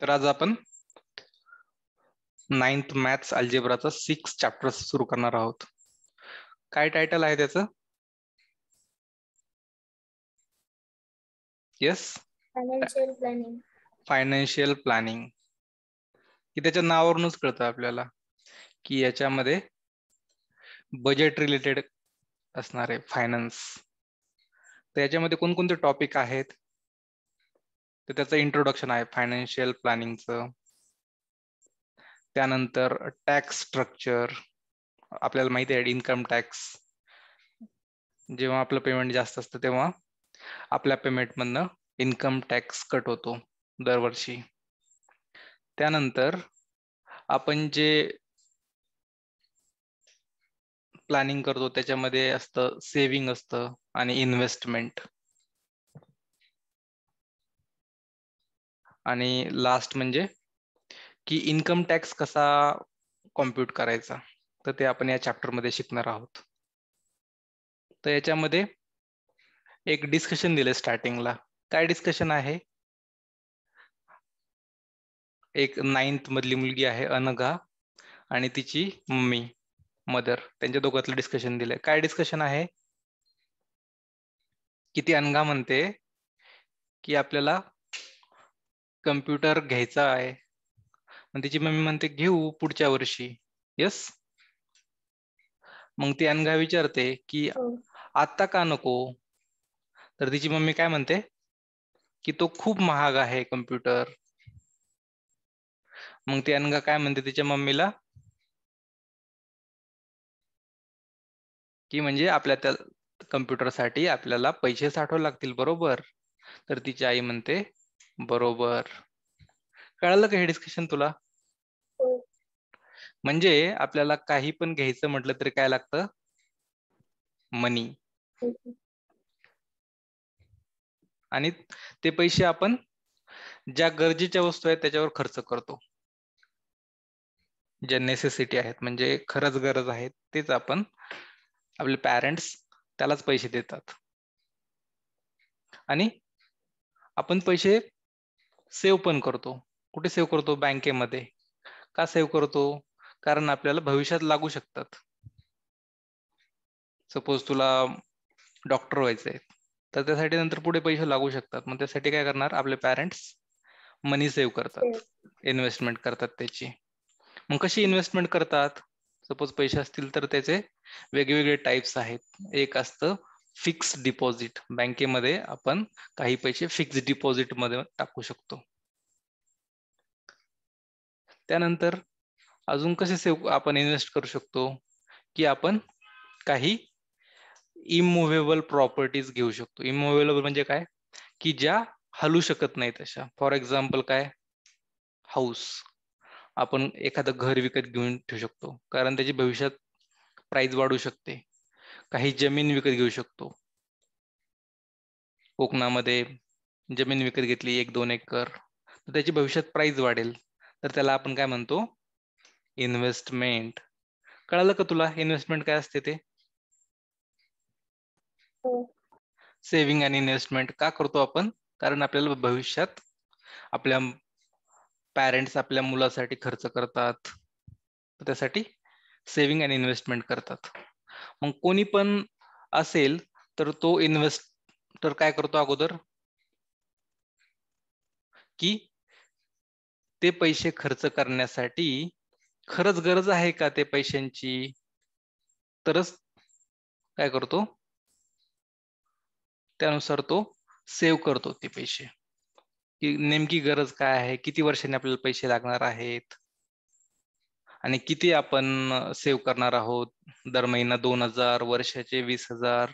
तर आज आपण नाईन्थ मॅथ्स अल्जेब्राचा सिक्स चॅप्टर सुरू करणार आहोत काय टायटल आहे त्याचं yes financial planning financial planning की त्याच्या नावावरूनच कळतं आपल्याला की याच्यामध्ये बजेट रिलेटेड असणार आहे फायनान्स तर याच्यामध्ये कोणकोणते टॉपिक आहेत तर त्याचं इंट्रोडक्शन आहे फायनान्शियल प्लॅनिंगचं त्यानंतर टॅक्स स्ट्रक्चर आपल्याला माहिती आहे इन्कम टॅक्स जेव्हा आपलं पेमेंट जास्त असतं तेव्हा आपल्या पेमेंटमधनं इन्कम टॅक्स कट होतो दरवर्षी त्यानंतर आपण जे प्लॅनिंग करतो त्याच्यामध्ये असतं सेविंग असतं आणि इन्व्हेस्टमेंट आणि लास्ट म्हणजे की इन्कम टॅक्स कसा कॉम्प्युट करायचा तर ते आपण या चॅप्टरमध्ये शिकणार आहोत तर याच्यामध्ये एक डिस्कशन दिले स्टार्टिंगला काय डिस्कशन आहे एक नाईन्थ मधली मुलगी आहे अनघा आणि तिची मम्मी मदर त्यांच्या दोघातलं डिस्कशन दिलंय काय डिस्कशन आहे किती ती अनघा म्हणते की आपल्याला कम्प्युटर घ्यायचा आहे मग तिची मम्मी म्हणते घेऊ पुढच्या वर्षी येस मग ती अनघा विचारते की हो. आता का नको तर तिची मम्मी काय म्हणते की तो खूप महाग आहे कम्प्युटर मग ती अनघा काय म्हणते तिच्या मम्मीला की म्हणजे आपल्या त्या साठी आपल्याला पैसे साठवावे लागतील बरोबर तर तिची आई म्हणते बरोबर कळालं का हे डिस्कशन तुला हो. म्हणजे आपल्याला काही पण घ्यायचं म्हटलं तरी काय लागतं मनी हो. आणि ते पैसे आपण ज्या गरजेच्या वस्तू आहेत त्याच्यावर खर्च करतो ज्या नेसेसिटी आहेत म्हणजे खरंच गरज आहे तेच आपण आपले पॅरेंट्स त्यालाच पैसे देतात आणि आपण पैसे सेव्ह पण करतो कुठे सेव्ह करतो बँकेमध्ये का सेव्ह करतो कारण आपल्याला भविष्यात लागू शकतात सपोज तुला डॉक्टर व्हायचंय तर त्यासाठी नंतर पुढे पैसे लागू शकतात मग त्यासाठी काय करणार आपले पॅरेंट्स मनी सेव्ह करतात इन्व्हेस्टमेंट करतात त्याची मग कशी इन्व्हेस्टमेंट करतात सपोज पैसे असतील तर त्याचे वेगवेगळे टाइप्स आहेत एक असतं फिक्स डिपॉझिट बँकेमध्ये आपण काही पैसे फिक्स डिपॉझिट मध्ये टाकू शकतो त्यानंतर अजून कसे सेव आपण इन्व्हेस्ट करू शकतो की आपण काही इमुव्हेबल प्रॉपर्टीज घेऊ शकतो इमुव्हेबल म्हणजे काय की ज्या हलू शकत नाहीत अशा फॉर एक्झाम्पल काय हाऊस आपण एखादं घर विकत घेऊन ठेवू शकतो कारण त्याची भविष्यात प्राइस वाढू शकते काही जमीन विकत घेऊ शकतो कोकणामध्ये जमीन विकत घेतली एक दोन एकर तर त्याची भविष्यात प्राइस वाढेल तर त्याला आपण काय म्हणतो इन्व्हेस्टमेंट कळालं का तुला इन्व्हेस्टमेंट काय असते ते सेव्हिंग हो. आणि इन्व्हेस्टमेंट का करतो आपण कारण आपल्याला भविष्यात आपल्या पॅरेंट्स आपल्या मुलासाठी खर्च करतात त्यासाठी सेव्हिंग आणि इन्व्हेस्टमेंट करतात मग कोणी पण असेल तर तो तर काय करतो अगोदर की ते पैसे खर्च करण्यासाठी खरंच गरज आहे का ते पैशांची तरच काय करतो त्यानुसार तो सेव्ह करतो ते पैसे की नेमकी गरज काय आहे किती वर्षांनी आपल्याला पैसे लागणार आहेत आणि किती आपण सेव्ह करणार आहोत दर महिना दोन हजार वर्षाचे वीस हजार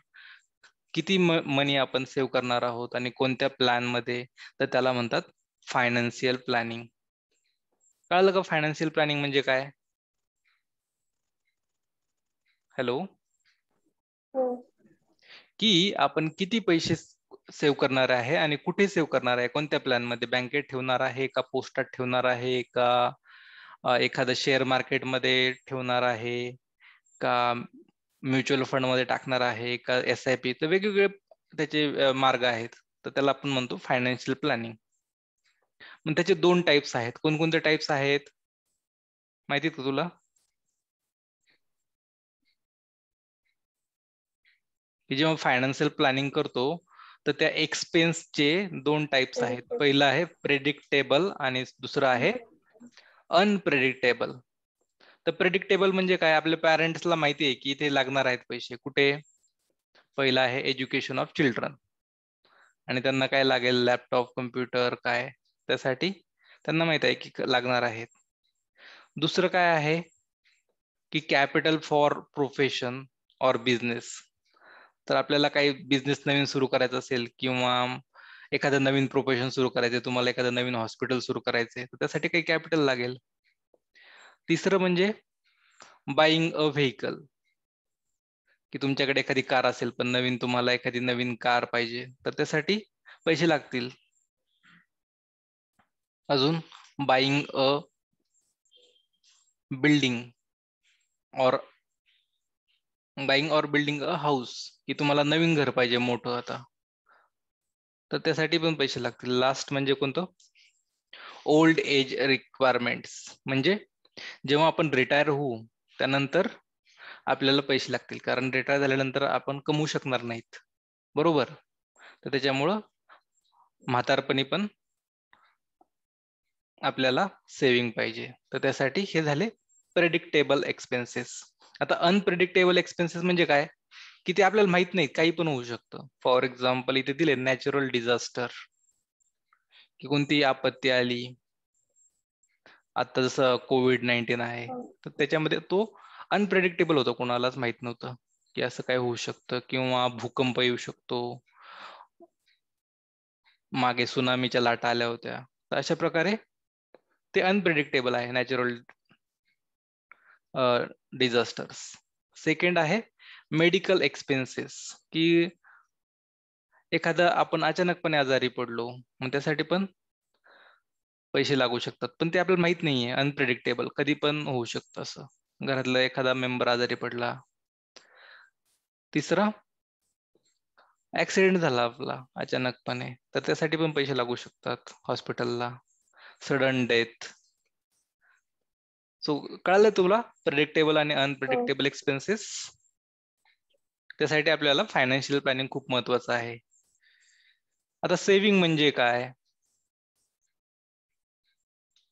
किती मनी आपण सेव्ह करणार आहोत आणि कोणत्या प्लॅन मध्ये तर त्याला म्हणतात फायनान्शियल प्लॅनिंग कळलं का फायनान्शियल प्लॅनिंग म्हणजे काय हॅलो की आपण किती पैसे सेव्ह करणार आहे आणि कुठे सेव्ह करणार आहे कोणत्या प्लॅन मध्ये बँकेत ठेवणार आहे का पोस्टात ठेवणार आहे का एखादं शेअर मार्केटमध्ये ठेवणार आहे का म्युच्युअल फंडमध्ये टाकणार आहे का एस आय पी तर वेगवेगळे त्याचे मार्ग आहेत तर त्याला आपण म्हणतो फायनान्शियल प्लॅनिंग मग त्याचे दोन टाइप्स आहेत कोणकोणते टाइप्स आहेत माहितीत का तुला जेव्हा फायनान्शियल प्लॅनिंग करतो तर त्या एक्सपेन्सचे दोन टाइप्स आहेत पहिलं आहे प्रेडिक्टेबल आणि दुसरं आहे अनप्रेडिक्टेबल तर प्रेडिक्टेबल म्हणजे काय आपल्या पॅरेंट्सला माहिती आहे की इथे लागणार आहेत पैसे कुठे पहिला आहे एज्युकेशन ऑफ चिल्ड्रन आणि त्यांना काय लागेल लॅपटॉप कम्प्युटर काय त्यासाठी त्यांना माहित आहे की लागणार आहेत दुसरं काय आहे की capital for profession or business तर आपल्याला काही बिझनेस नवीन सुरू करायचा असेल किंवा एखादं नवीन प्रोफेशन सुरू करायचं तुम्हाला एखादं नवीन हॉस्पिटल सुरू करायचंय तर त्यासाठी काही कॅपिटल लागेल तिसरं म्हणजे बाईंग अ व्हेकल की तुमच्याकडे एखादी कार असेल पण नवीन तुम्हाला एखादी नवीन कार पाहिजे तर त्यासाठी पैसे लागतील अजून buying a building or buying or building a house की तुम्हाला नवीन घर पाहिजे मोठं आता तर त्यासाठी पण पैसे लागतील लास्ट म्हणजे कोणतं ओल्ड एज रिक्वायरमेंट म्हणजे जेव्हा आपण रिटायर होऊ त्यानंतर आपल्याला पैसे लागतील कारण रिटायर झाल्यानंतर आपण कमवू शकणार नाहीत बरोबर तर त्याच्यामुळं म्हातारपणी पण आपल्याला सेविंग पाहिजे तर त्यासाठी हे झाले प्रेडिक्टेबल एक्सपेन्सेस आता अनप्रेडिक्टेबल एक्सपेन्सेस म्हणजे काय की ते आपल्याला माहित नाही काही पण होऊ शकतं फॉर एक्झाम्पल इथे दिले नॅचरल डिझास्टर की कोणती आपत्ती आली आता जसं कोविड नाईन्टीन आहे तर त्याच्यामध्ये तो अनप्रेडिक्टेबल होता कोणालाच माहित नव्हतं की असं काय होऊ शकतं किंवा भूकंप येऊ शकतो मागे सुनामीच्या लाटा आल्या होत्या तर अशा प्रकारे ते अनप्रेडिक्टेबल आहे नॅचरल डिझास्टर्स सेकंड आहे मेडिकल एक्सपेन्सेस की एखादा आपण अचानकपणे आजारी पडलो मग त्यासाठी पण पैसे लागू शकतात पण ते आपल्याला माहित नाहीये अनप्रेडिक्टेबल कधी पण होऊ शकतं असं घरातला एखादा मेंबर आजारी पडला तिसरा ऍक्सिडेंट झाला आपला अचानकपणे तर त्यासाठी पण पैसे लागू शकतात हॉस्पिटलला सडन डेथ सो कळालं तुला प्रेडिक्टेबल आणि अनप्रेडिक्टेबल हो. एक्सपेन्सेस त्यासाठी आपल्याला फायनान्शियल प्लॅनिंग खूप महत्वाचं आहे आता सेव्हिंग म्हणजे काय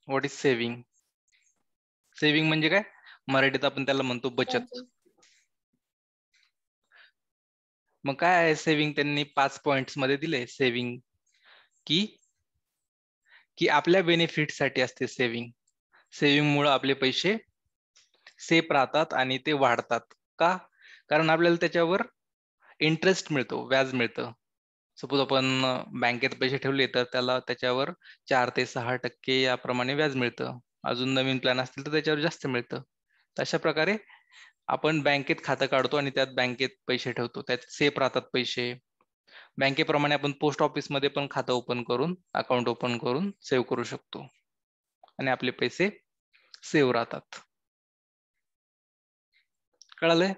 व्हॉट इज सेव्हिंग सेव्हिंग म्हणजे काय मराठीत आपण त्याला म्हणतो बचत मग काय आहे सेव्हिंग त्यांनी पाच पॉइंट मध्ये दिले सेव्हिंग की की आपल्या बेनिफिटसाठी असते सेव्हिंग सेव्हिंग मुळे आपले पैसे सेफ राहतात आणि ते वाढतात का कारण आपल्याला त्याच्यावर इंटरेस्ट मिळतो व्याज मिळतं सपोज आपण बँकेत पैसे ठेवले तर त्याला त्याच्यावर चार ते सहा टक्के याप्रमाणे व्याज मिळतं अजून नवीन प्लॅन असतील तर त्याच्यावर जास्त मिळतं तर अशा प्रकारे आपण बँकेत खातं काढतो आणि त्यात बँकेत पैसे ठेवतो त्यात सेफ राहतात पैसे बँकेप्रमाणे आपण पोस्ट ऑफिसमध्ये पण खातं ओपन करून अकाउंट ओपन करून सेव्ह करू शकतो आणि आपले पैसे सेव्ह राहतात कळालंय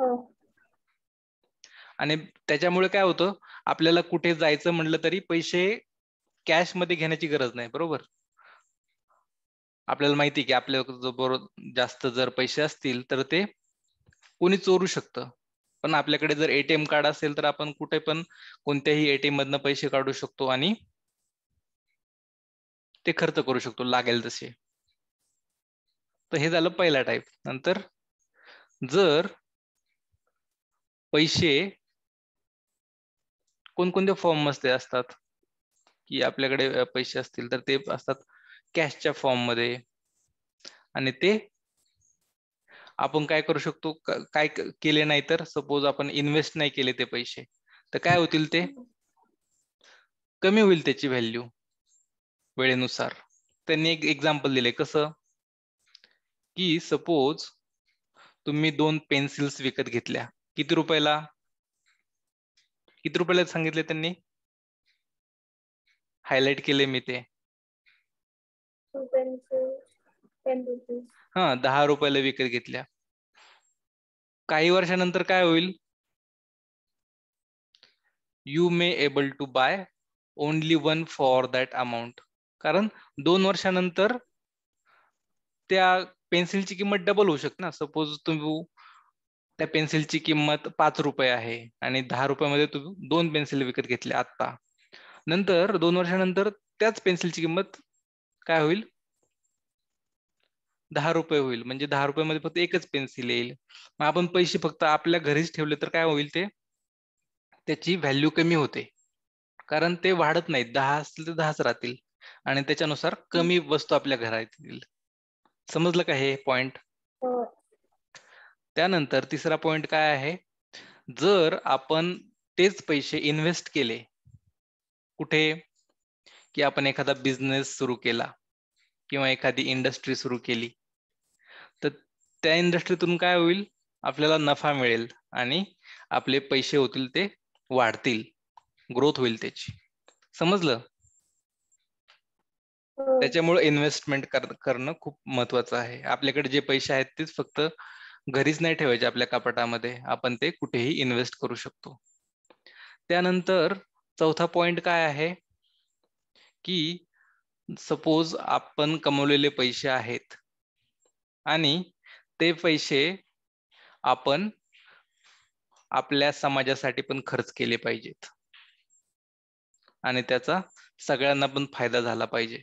हो. आणि त्याच्यामुळे काय होतं आपल्याला कुठे जायचं म्हटलं तरी पैसे कॅश मध्ये घेण्याची गरज नाही बरोबर आपल्याला माहिती की आपल्या जास्त जर पैसे असतील तर ते कोणी चोरू शकतं पण आपल्याकडे जर एटीएम कार्ड असेल तर आपण कुठे पण कोणत्याही एटीएम मधनं पैसे काढू शकतो आणि ते खर्च करू शकतो लागेल तसे तर हे झालं पहिला टाईप नंतर जर पैसे कोणकोणत्या फॉर्म मध्ये असतात की आपल्याकडे पैसे असतील तर ते असतात कॅशच्या फॉर्म मध्ये आणि ते आपण काय करू शकतो काय केले नाही तर सपोज आपण इन्व्हेस्ट नाही केले ते पैसे तर काय होतील ते कमी होईल त्याची व्हॅल्यू वेळेनुसार त्यांनी एक एक्झाम्पल दिले कसं की सपोज तुम्ही दोन पेन्सिल्स विकत घेतल्या किती रुपयाला किती रुपयाला सांगितले त्यांनी हायलाइट केले मी ते हा दहा रुपयाला विकत घेतल्या काही वर्षानंतर काय होईल you may able to buy only one for that amount कारण दोन वर्षानंतर त्या पेन्सिलची किंमत डबल होऊ शकते ना सपोज तुम्ही त्या पेन्सिलची किंमत पाच रुपये आहे आणि दहा रुपयामध्ये तू दोन पेन्सिल विकत घेतली आता नंतर दोन वर्षानंतर त्याच पेन्सिलची किंमत काय होईल दहा रुपये होईल म्हणजे दहा रुपयामध्ये फक्त एकच पेन्सिल येईल मग आपण पैसे फक्त आपल्या घरीच ठेवले तर काय होईल ते त्याची व्हॅल्यू कमी होते कारण ते वाढत नाहीत दहा असतील तर दहाच राहतील आणि त्याच्यानुसार कमी वस्तू आपल्या घरात येतील समजलं का हे पॉइंट त्यानंतर तिसरा पॉइंट काय आहे जर आपण तेच पैसे इन्व्हेस्ट केले कुठे की आपण एखादा बिझनेस सुरू केला किंवा एखादी इंडस्ट्री सुरू केली तर त्या इंडस्ट्रीतून काय होईल आपल्याला नफा मिळेल आणि आपले पैसे होतील ते वाढतील ग्रोथ होईल त्याची समजलं हो. त्याच्यामुळे इन्व्हेस्टमेंट करणं खूप महत्वाचं आहे आपल्याकडे जे पैसे आहेत तेच फक्त घरीच नाही ठेवायचे आपल्या कपाटामध्ये आपण ते कुठेही इन्व्हेस्ट करू शकतो त्यानंतर चौथा पॉइंट काय आहे की सपोज आपण कमवलेले पैसे आहेत आणि ते पैसे आपण आपल्या समाजासाठी पण खर्च केले पाहिजेत आणि त्याचा सगळ्यांना पण फायदा झाला पाहिजे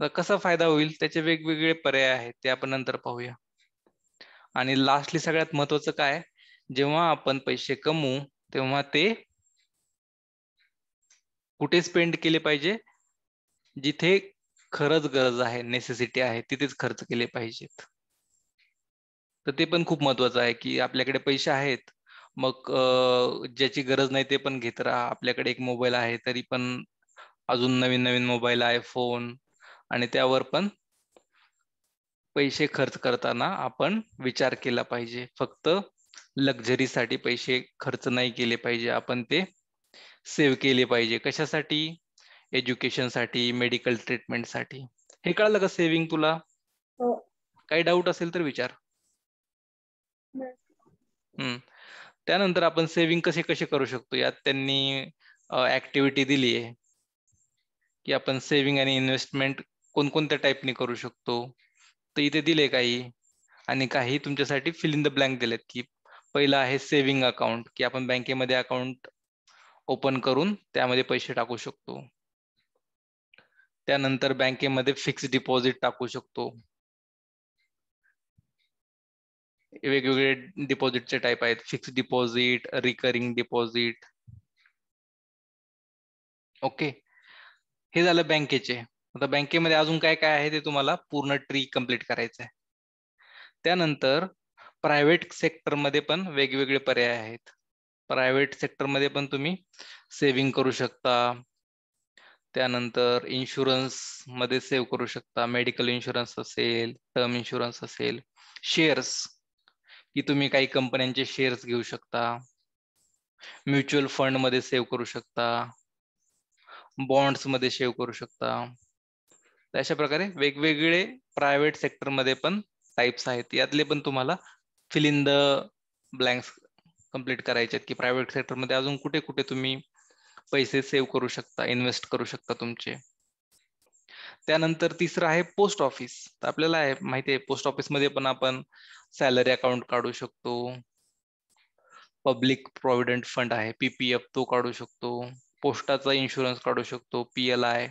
तर कसा फायदा होईल त्याचे वेगवेगळे पर्याय आहेत ते आपण नंतर पाहूया आणि लास्टली सगळ्यात महत्वाचं काय जेव्हा आपण पैसे कमवू तेव्हा ते कुठे स्पेंड केले पाहिजे जिथे खरंच गरज आहे नेसेसिटी आहे तिथेच खर्च केले पाहिजेत तर ते पण खूप महत्वाचं आहे की आपल्याकडे पैसे आहेत मग ज्याची गरज नाही ते पण घेत राहा आपल्याकडे एक मोबाईल आहे तरी पण अजून नवीन नवीन मोबाईल आहे फोन आणि त्यावर पण पैसे खर्च करताना आपण विचार केला पाहिजे फक्त लक्झरीसाठी पैसे खर्च नाही केले पाहिजे आपण ते सेव्ह केले पाहिजे कशासाठी एज्युकेशनसाठी मेडिकल ट्रीटमेंटसाठी हे कळलं का सेव्हिंग तुला हो. काही डाऊट असेल तर विचार त्यानंतर आपण सेव्हिंग कसे कसे करू शकतो यात त्यांनी ऍक्टिव्हिटी दिली आहे की आपण सेव्हिंग आणि इन्व्हेस्टमेंट कोणकोणत्या टाईपने करू शकतो तर इथे दिले काही आणि काही तुमच्यासाठी फिल इन द ब्लँक दिलेत की पहिलं आहे सेव्हिंग अकाउंट की आपण बँकेमध्ये अकाउंट ओपन करून त्यामध्ये पैसे टाकू शकतो त्यानंतर बँकेमध्ये फिक्स डिपॉझिट टाकू शकतो वेगवेगळे डिपॉझिटचे टाईप आहेत fix deposit recurring deposit okay हे झालं बँकेचे आता बँकेमध्ये अजून काय काय आहे ते तुम्हाला पूर्ण ट्री कम्प्लीट करायचं आहे त्यानंतर प्रायव्हेट सेक्टरमध्ये पण वेगवेगळे पर्याय आहेत प्रायव्हेट सेक्टरमध्ये पण तुम्ही सेव्हिंग करू शकता त्यानंतर इन्शुरन्स मध्ये सेव्ह करू शकता मेडिकल इन्शुरन्स असेल टर्म इन्शुरन्स असेल शेअर्स की तुम्ही काही कंपन्यांचे शेअर्स घेऊ शकता म्युच्युअल फंड मध्ये सेव्ह करू शकता बॉन्ड्स मध्ये सेव्ह करू शकता तर अशा प्रकारे वेगवेगळे प्रायव्हेट सेक्टरमध्ये पण टाईप्स आहेत यातले पण तुम्हाला fill in the blanks complete करायचे आहेत की प्रायव्हेट सेक्टरमध्ये अजून कुठे कुठे तुम्ही पैसे सेव्ह करू शकता इन्व्हेस्ट करू शकता तुमचे त्यानंतर तिसरं आहे पोस्ट ऑफिस तर आपल्याला आहे माहिती आहे पोस्ट ऑफिसमध्ये पण आपण सॅलरी अकाउंट काढू शकतो पब्लिक प्रॉव्हिडंट फंड आहे पीपीएफ तो काढू शकतो पोस्टाचा इन्शुरन्स काढू शकतो पी एल आय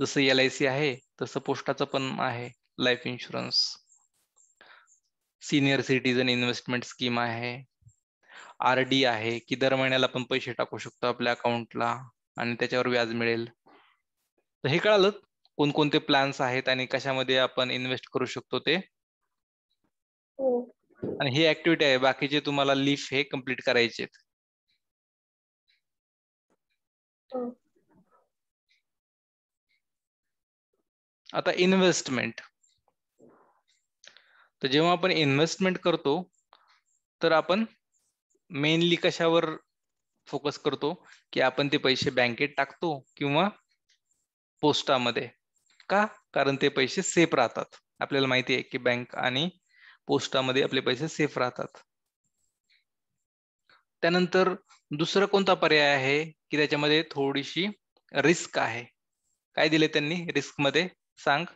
जसं एल आय सी आहे तसं पोस्टाचं पण आहे life insurance senior citizen investment scheme आहे आर डी आहे की दर महिन्याला आपण पैसे टाकू शकतो आपल्या अकाउंटला आणि त्याच्यावर व्याज मिळेल तर हे कळालं कोणकोणते प्लॅन्स आहेत आणि कशामध्ये आपण इन्व्हेस्ट करू शकतो ते हो. आणि ही ऍक्टिव्हिटी आहे बाकीचे तुम्हाला लिफ हे कम्प्लीट करायचे हो. आता इन्व्हेस्टमेंट तर जेव्हा आपण इन्व्हेस्टमेंट करतो तर आपण मेनली कशावर फोकस करतो की आपण ते पैसे बँकेत टाकतो किंवा पोस्टामध्ये का कारण ते पैसे सेफ राहतात आपल्याला माहिती आहे की बँक आणि पोस्टामध्ये आपले पैसे सेफ राहतात त्यानंतर दुसरा कोणता पर्याय आहे की त्याच्यामध्ये थोडीशी रिस्क आहे काय दिले त्यांनी रिस्क मध्ये सांग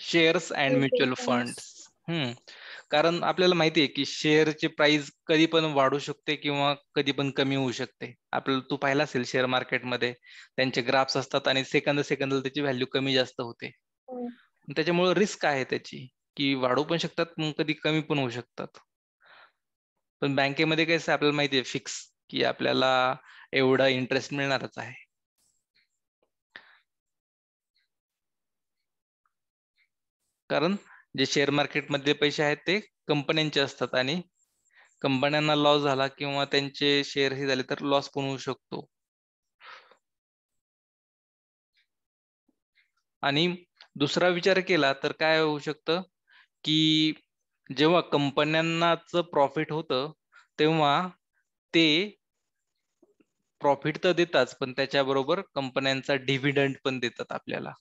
शेअर्स अँड म्युच्युअल फंड कारण आपल्याला माहितीये आहे की शेअरची प्राइस कधी पण वाढू शकते किंवा कधी पण कमी होऊ शकते आपल्याला तू पाहिला असेल शेअर मार्केटमध्ये त्यांचे ग्राफ्स असतात आणि सेकंद सेकंद त्याची व्हॅल्यू कमी जास्त होते हो. त्याच्यामुळे रिस्क आहे त्याची की वाढू पण शकतात कधी कमी पण होऊ शकतात पण बँकेमध्ये कसं आपल्याला माहितीये फिक्स की आपल्याला एवढा इंटरेस्ट मिळणारच आहे कारण जे शेअर मार्केटमधले पैसे आहेत ते कंपन्यांचे असतात आणि कंपन्यांना लॉस झाला किंवा त्यांचे शेअर हे झाले तर लॉस पण होऊ शकतो आणि दुसरा विचार केला तर काय होऊ शकतं की जेव्हा कंपन्यांनाच प्रॉफिट होतं तेव्हा ते प्रॉफिट तर देतात पण त्याच्याबरोबर कंपन्यांचा डिव्हिडंड पण देतात आपल्याला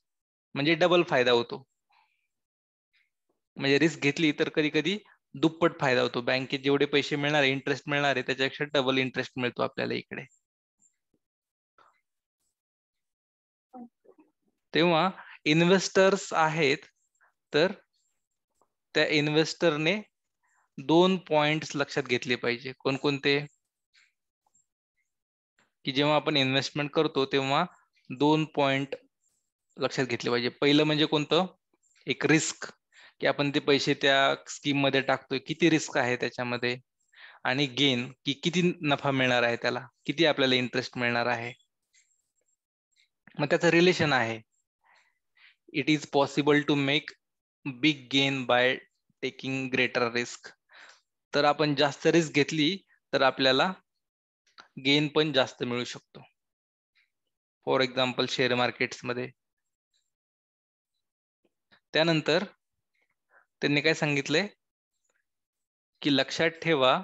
म्हणजे डबल फायदा होतो म्हणजे रिस्क घेतली तर कधी कधी दुप्पट फायदा होतो बँकेत जेवढे पैसे मिळणार आहे इंटरेस्ट मिळणार आहे त्याच्यापेक्षा डबल इंटरेस्ट मिळतो आपल्याला इकडे तेव्हा इन्व्हेस्टर्स आहेत तर त्या इन्व्हेस्टरने दोन पॉइंट लक्षात घेतले पाहिजे कोणकोणते की जेव्हा आपण इन्व्हेस्टमेंट करतो तेव्हा दोन पॉइंट लक्षात घेतले पाहिजे पहिलं म्हणजे कोणतं एक रिस्क की आपण ते पैसे त्या स्कीम मध्ये टाकतोय किती रिस्क आहे त्याच्यामध्ये आणि गेन की किती नफा मिळणार आहे त्याला किती आपल्याला इंटरेस्ट मिळणार आहे मग त्याचं रिलेशन आहे it is possible to make big gain by taking greater risk तर आपण जास्त रिस्क घेतली तर आपल्याला गेन पण जास्त मिळू शकतो फॉर एक्झाम्पल शेअर मध्ये त्यानंतर त्यांनी काय सांगितले की लक्षात ठेवा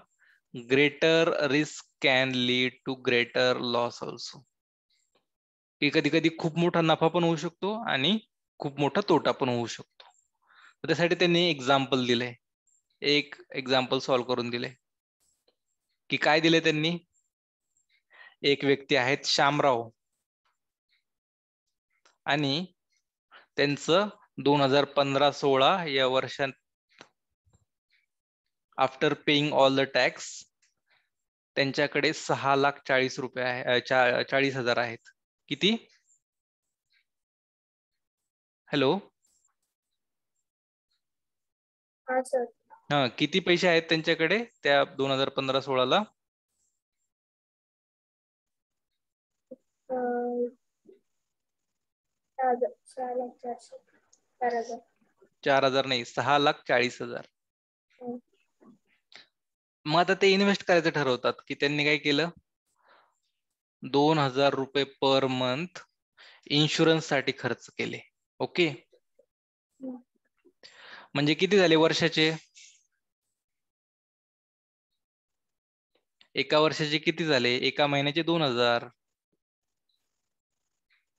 greater risk can lead to greater loss also की कधी कधी खूप मोठा नफा पण होऊ शकतो आणि खूप मोठा तोटा पण होऊ शकतो त्यासाठी त्यांनी एक्झाम्पल दिले एक एक्झाम्पल सॉल्व्ह करून दिले की काय दिले त्यांनी एक व्यक्ती आहेत श्यामराव आणि त्यांचं दोन हजार पंधरा सोळा या वर्षात after paying all the tax त्यांच्याकडे सहा लाख चाळीस रुपये आहे चाळीस हजार आहेत किती हॅलो हा किती पैसे आहेत त्यांच्याकडे त्या दोन हजार पंधरा सोळाला चार हजार नाही सहा लाख चाळीस हजार मग आता ते इन्व्हेस्ट करायचं ठरवतात की त्यांनी काय केलं दोन हजार रुपये पर मंथ इन्शुरन्स साठी खर्च केले ओके म्हणजे किती झाले वर्षाचे एका वर्षाचे किती झाले एका महिन्याचे दोन हजार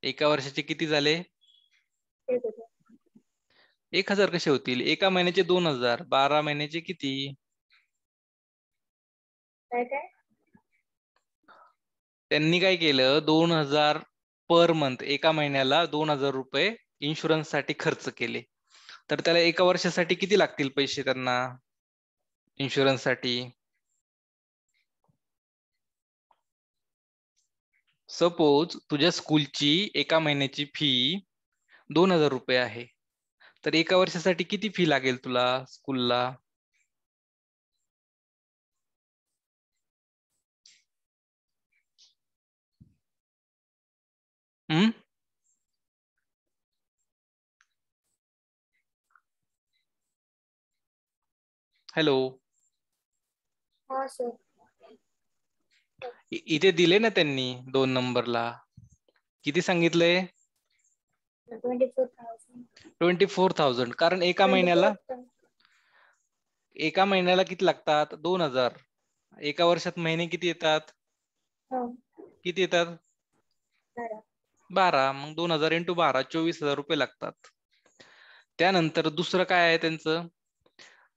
एका वर्षाचे किती झाले एक हजार कसे होतील एका महिन्याचे दोन हजार बारा महिन्याचे किती त्यांनी काय केलं दोन हजार पर मंथ एका महिन्याला दोन हजार रुपये इन्शुरन्स साठी खर्च केले तर त्याला एका वर्षासाठी किती लागतील पैसे त्यांना इन्शुरन्स साठी सपोज तुझ्या स्कूलची एका महिन्याची फी दोन हजार रुपये आहे तर एका वर्षासाठी किती फी लागेल तुला स्कूलला हम्म हॅलो इथे दिले ना त्यांनी दोन नंबरला किती सांगितलंय ट्वेंटी फोर थाउजंड कारण एका महिन्याला एका महिन्याला किती लागतात दोन हजार एका वर्षात महिने किती येतात हो. किती येतात बारा मग दोन हजार इंटू बारा चोवीस हजार रुपये लागतात त्यानंतर दुसरं काय आहे त्यांचं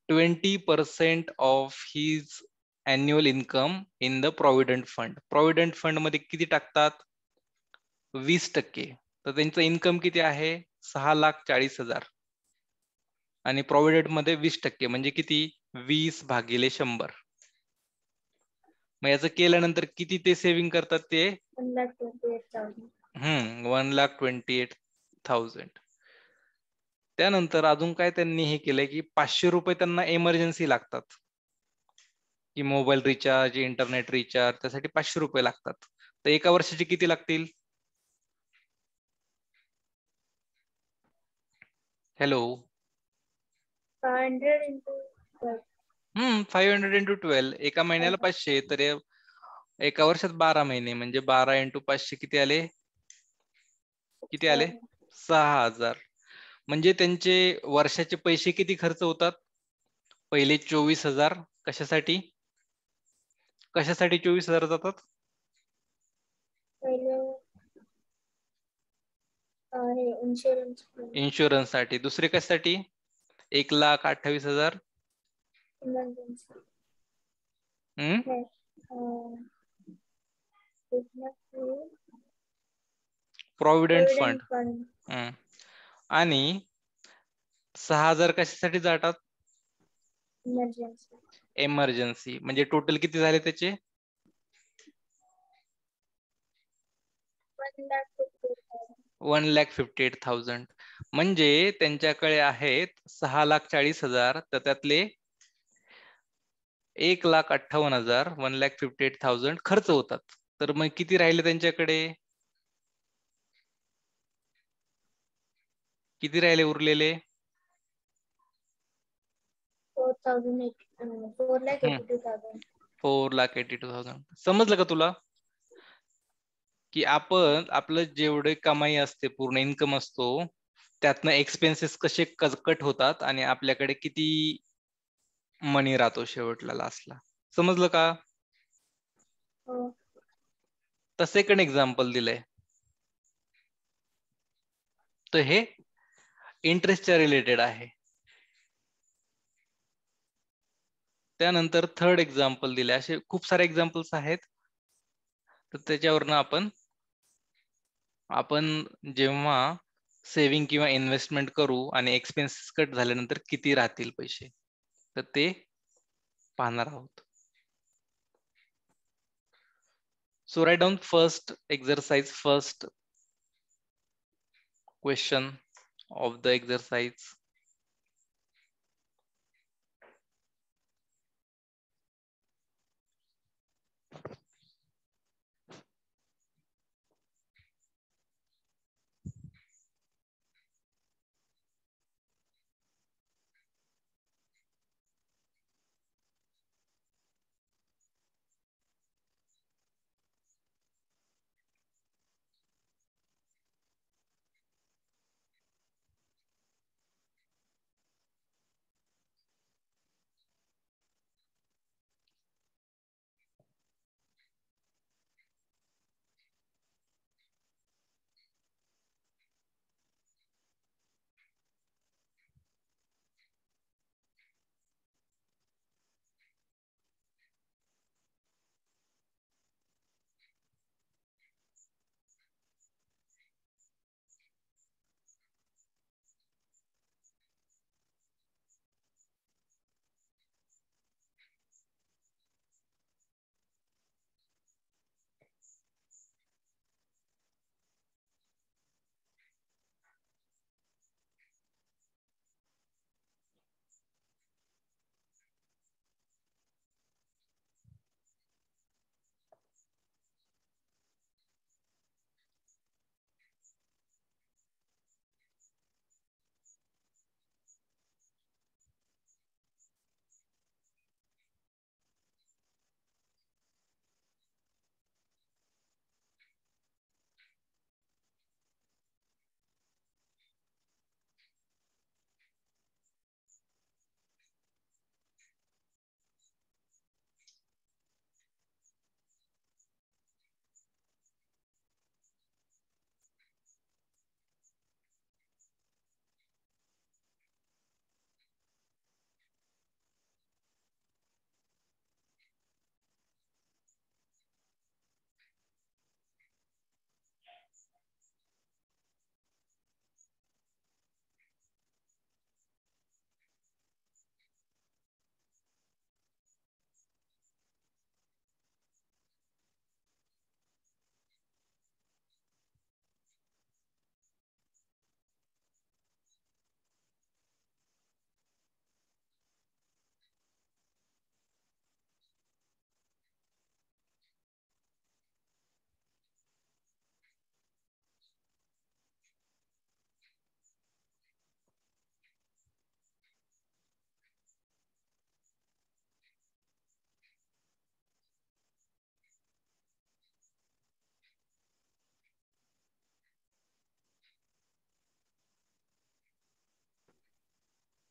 twenty percent of his annual income in the provident fund provident fund मध्ये किती टाकतात वीस टक्के तर त्यांचं इन्कम किती आहे सहा लाख चाळीस हजार आणि प्रॉव्हिडंट मध्ये वीस टक्के म्हणजे किती वीस भागिले शंभर मग याचं केल्यानंतर किती ते सेव्हिंग करतात ते hmm one lakh twenty eight thousand त्यानंतर अजून काय त्यांनी हे केलंय की पाचशे रुपये त्यांना इमर्जन्सी लागतात की मोबाईल रिचार्ज इंटरनेट रिचार्ज त्यासाठी पाचशे रुपये लागतात तर एका वर्षाचे किती लागतील हॅलो हम्म फाईव्ह हंड्रेड इंटू ट्वेल्व एका महिन्याला पाचशे तर एका वर्षात बारा महिने म्हणजे बारा इंटू पाचशे किती आले किती आले सहा हजार म्हणजे त्यांचे वर्षाचे पैसे किती खर्च होतात पहिले चोवीस हजार कशासाठी कशासाठी चोवीस हजार जातात इन्शुरन्स साठी दुसरे कशासाठी एक लाख अठ्ठावीस हजार प्रॉव्हिडंट फंड आणि सहा हजार कशासाठी जातात एमर्जन्सी म्हणजे टोटल किती झाले त्याचे one lakh fifty eight thousand म्हणजे त्यांच्याकडे आहेत सहा लाख चाळीस हजार तर त्यातले एक लाख अठ्ठावन्न हजार one lakh fifty eight thousand खर्च होतात तर मग किती राहिले त्यांच्याकडे किती राहिले उरलेले four lakh eighty two thousand समजलं का तुला की आपण आपलं जेवढे कमाई असते पूर्ण इन्कम असतो त्यातनं एक्सपेन्सेस कसे कट होतात आणि आपल्याकडे किती मनी राहतो शेवटला लास्टला समजलं का हो. तसे सेकंड एक्झाम्पल दिलंय तर हे इंटरेस्टच्या रिलेटेड आहे त्यानंतर थर्ड एक्झाम्पल दिले असे खूप सारे एक्झाम्पल्स आहेत तर त्याच्यावरनं आपण आपण जेव्हा सेविंग किंवा इन्व्हेस्टमेंट करू आणि एक्सपेन्सेस कट झाल्यानंतर किती राहतील पैसे तर ते पाहणार आहोत so write down first exercise first question of the exercise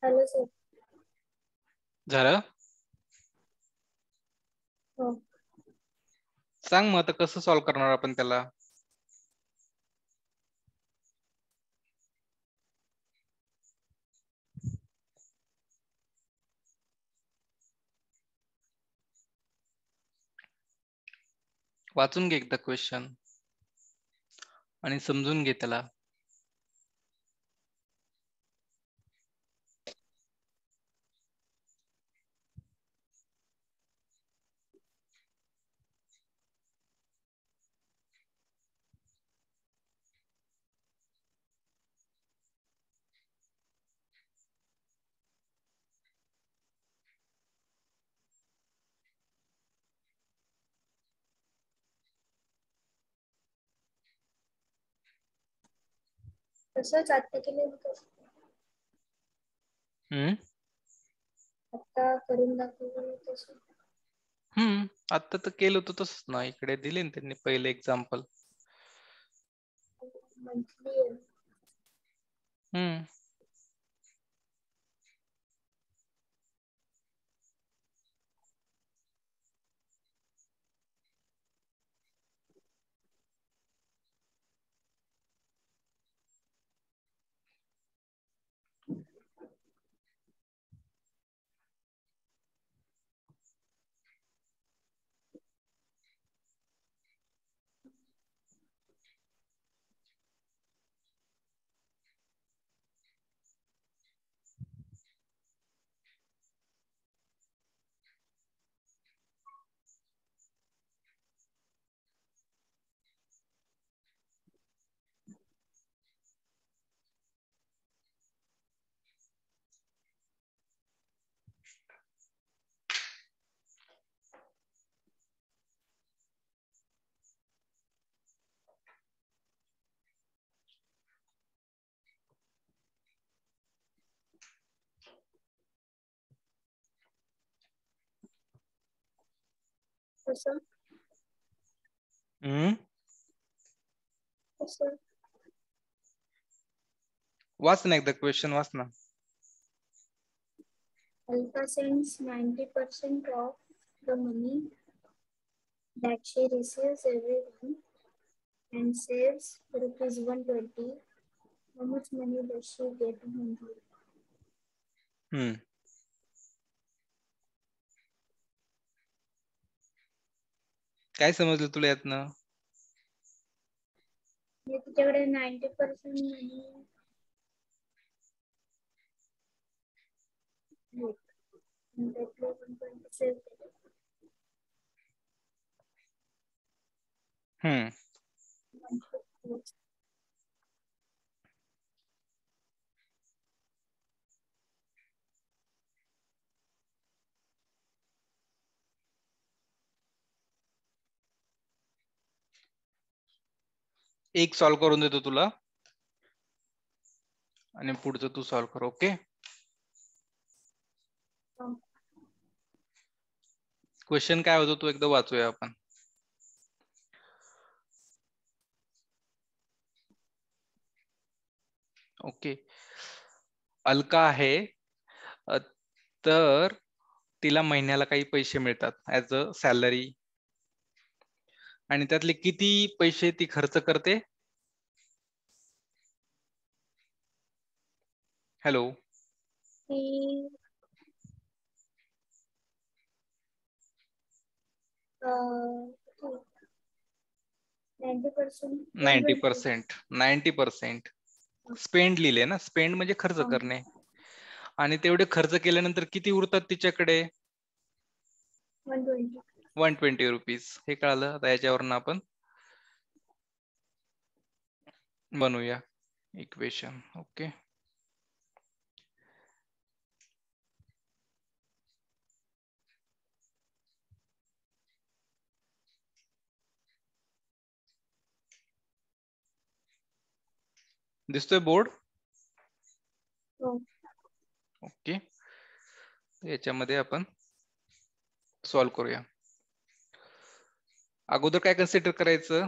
sir झालं हो. सांग मग आता कसं सॉल्व्ह करणार आपण त्याला वाचून घे एकदा क्वेश्चन आणि समजून घे त्याला तसंच आता केलं हम्म आता करून तसं हम्म आता तर केलं होतं तसंच ना इकडे दिले ना त्यांनी पहिले एक्झाम्पल हम्म Yes, sir. Hmm? Yes, sir. वाचना एकदा क्वेश्चन वाचना Alpha sends 90% of the money that she receives every month and saves rupees 120. How much money does she get monthly? Hmm. काय समजलं तुला यातनं तुझ्याकडे नाईन्टी पर्सेंट हम्म एक सॉल्व करून देतो तुला आणि पुढचं तू सॉल्व कर ओके क्वेश्चन काय होतो तू एकदा वाचूया आपण ओके अलका आहे तर तिला महिन्याला काही पैसे मिळतात ऍज अ सॅलरी आणि त्यातले किती पैसे ती खर्च करते hello ninety percent ninety percent spend लिहिले ना स्पेंड म्हणजे खर्च करणे आणि तेवढे खर्च केल्यानंतर किती उरतात तिच्याकडे वन ट्वेंटी रुपीज हे कळालं आता याच्यावरनं आपण बनवूया इक्वेशन ओके दिसतोय बोर्ड हो. ओके याच्यामध्ये आपण सॉल्व करूया अगोदर काय कन्सिडर करायचं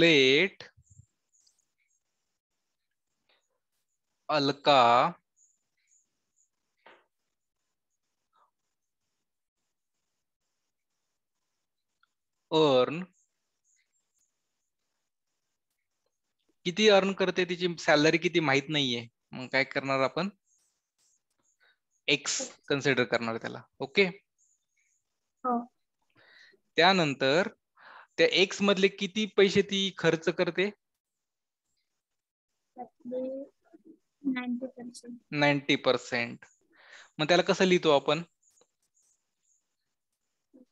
लेट अलका अर्न किती अर्न करते तिची सॅलरी किती माहित नाहीये मग काय करणार आपण एक्स कन्सिडर करणार त्याला ओके हो. त्यानंतर त्या एक्स मधले किती पैसे ती खर्च करते नाइंटी पर्सेंट मग त्याला कसं लिहितो आपण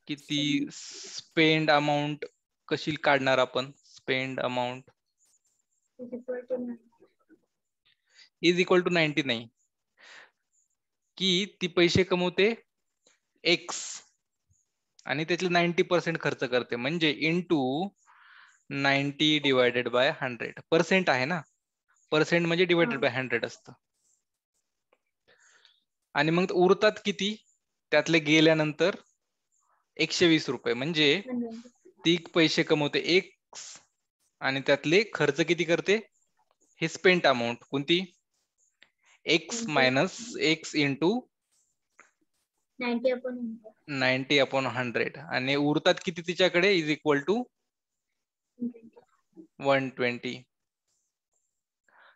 किती स्पेंड अमाऊंट कशी काढणार आपण spend amount is equal to ninety नाही की ती पैसे कमवते एक्स आणि त्याचे नाईन्टी पर्सेंट खर्च करते म्हणजे into ninety divided by hundred percent आहे ना पर्सेंट म्हणजे डिवायडेड बाय हंड्रेड असत आणि मग उरतात किती त्यातले गेल्यानंतर एकशे वीस रुपये म्हणजे ती पैसे कमवते एक आणि त्यातले खर्च किती करते हे स्पेंट अमाऊंट कोणती x minus x into ninety upon hundred आणि उरतात किती तिच्याकडे is equal to one twenty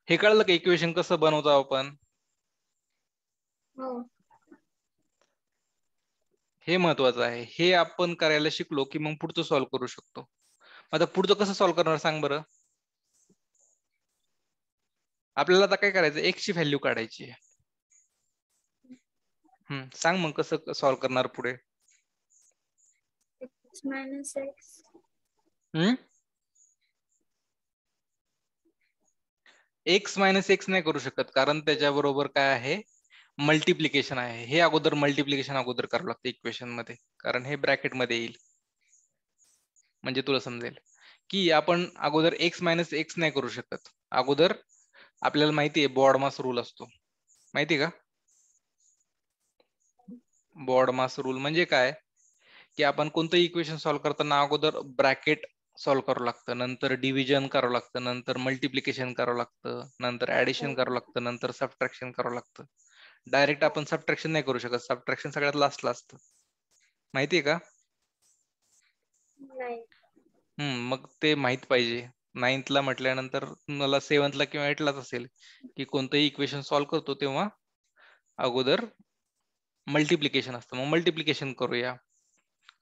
हे कळलं का इक्वेशन कसं बनवतो आपण हो. हे महत्वाचं आहे हे आपण करायला शिकलो की मग पुढचं सॉल्व्ह करू शकतो आता पुढचं कसं सॉल्व्ह करणार सांग बरं आपल्याला आता काय करायचं एक्सची व्हॅल्यू काढायची आहे सांग मग कसं सॉल्व करणार पुढे एक्स मायनस एक्स नाही करू शकत कारण त्याच्याबरोबर काय आहे मल्टिप्लिकेशन आहे हे अगोदर मल्टिप्लिकेशन अगोदर करावं लागतं इक्वेशन मध्ये कारण हे ब्रॅकेटमध्ये येईल म्हणजे तुला समजेल की आपण अगोदर एक्स मायनस एक्स नाही करू शकत अगोदर आपल्याला माहिती आहे बॉडमास रूल असतो माहिती का बॉर्ड मास रूल म्हणजे काय की आपण कोणतं इक्वेशन सॉल्व्ह करताना अगोदर ब्रॅकेट सॉल्व्ह करावं लागतं नंतर डिव्हिजन करावं लागतं नंतर मल्टिप्लिकेशन करावं लागतं नंतर ऍडिशन हो. करावं लागतं नंतर सबट्रॅक्शन करावं लागतं डायरेक्ट आपण सबट्रॅक्शन नाही करू शकत सबट्रॅक्शन सगळ्यात लास्टला असतं माहितीये का हम्म मग ते माहित पाहिजे नाईन्थला म्हटल्यानंतर मला सेवन्थला किंवा एटलाच असेल की कोणतंही इक्वेशन सॉल्व्ह करतो तेव्हा अगोदर मल्टिप्लिकेशन असतं मग मल्टिप्लिकेशन करूया